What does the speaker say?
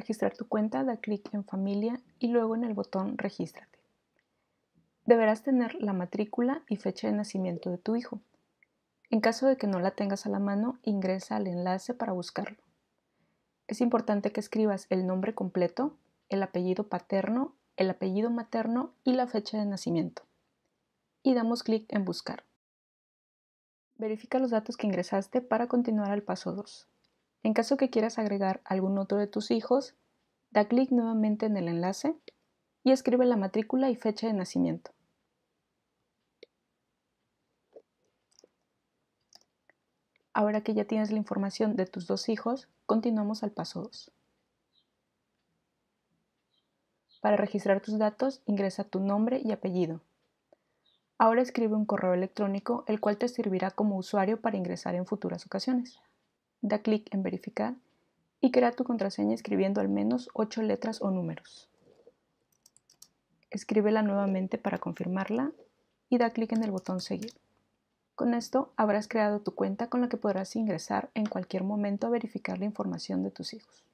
registrar tu cuenta, da clic en Familia y luego en el botón Regístrate. Deberás tener la matrícula y fecha de nacimiento de tu hijo. En caso de que no la tengas a la mano, ingresa al enlace para buscarlo. Es importante que escribas el nombre completo, el apellido paterno, el apellido materno y la fecha de nacimiento. Y damos clic en Buscar. Verifica los datos que ingresaste para continuar al paso 2. En caso que quieras agregar algún otro de tus hijos, da clic nuevamente en el enlace y escribe la matrícula y fecha de nacimiento. Ahora que ya tienes la información de tus dos hijos, continuamos al paso 2. Para registrar tus datos, ingresa tu nombre y apellido. Ahora escribe un correo electrónico el cual te servirá como usuario para ingresar en futuras ocasiones da clic en verificar y crea tu contraseña escribiendo al menos 8 letras o números. Escríbela nuevamente para confirmarla y da clic en el botón seguir. Con esto habrás creado tu cuenta con la que podrás ingresar en cualquier momento a verificar la información de tus hijos.